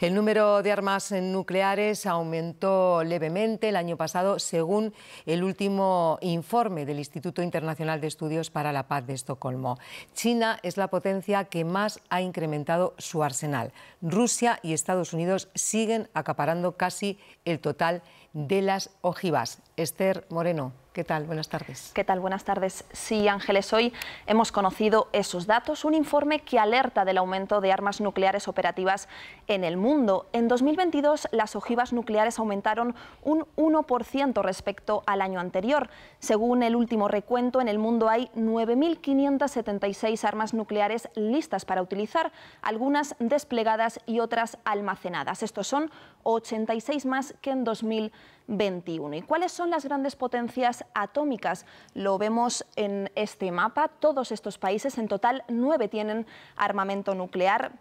El número de armas nucleares aumentó levemente el año pasado, según el último informe del Instituto Internacional de Estudios para la Paz de Estocolmo. China es la potencia que más ha incrementado su arsenal. Rusia y Estados Unidos siguen acaparando casi el total de las ojivas. Esther Moreno. ¿Qué tal? Buenas tardes. ¿Qué tal? Buenas tardes. Sí, Ángeles, hoy hemos conocido esos datos, un informe que alerta del aumento de armas nucleares operativas en el mundo. En 2022 las ojivas nucleares aumentaron un 1% respecto al año anterior. Según el último recuento, en el mundo hay 9.576 armas nucleares listas para utilizar, algunas desplegadas y otras almacenadas. Estos son 86 más que en 2021. ¿Y cuáles son las grandes potencias atómicas. Lo vemos en este mapa. Todos estos países, en total nueve, tienen armamento nuclear.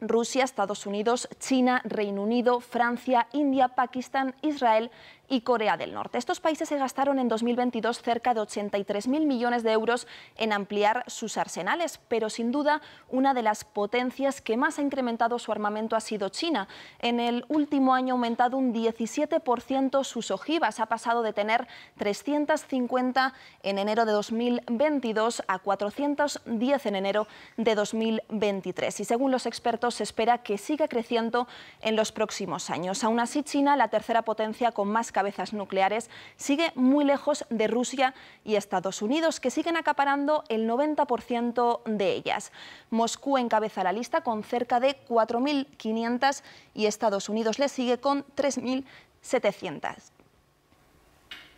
Rusia, Estados Unidos, China, Reino Unido, Francia, India, Pakistán, Israel y Corea del Norte. Estos países se gastaron en 2022 cerca de 83.000 millones de euros en ampliar sus arsenales, pero sin duda una de las potencias que más ha incrementado su armamento ha sido China. En el último año ha aumentado un 17% sus ojivas, ha pasado de tener 350 en enero de 2022 a 410 en enero de 2023 y según los expertos se espera que siga creciendo en los próximos años. Aún así, China, la tercera potencia con más cabezas nucleares sigue muy lejos de Rusia y Estados Unidos, que siguen acaparando el 90% de ellas. Moscú encabeza la lista con cerca de 4.500 y Estados Unidos le sigue con 3.700.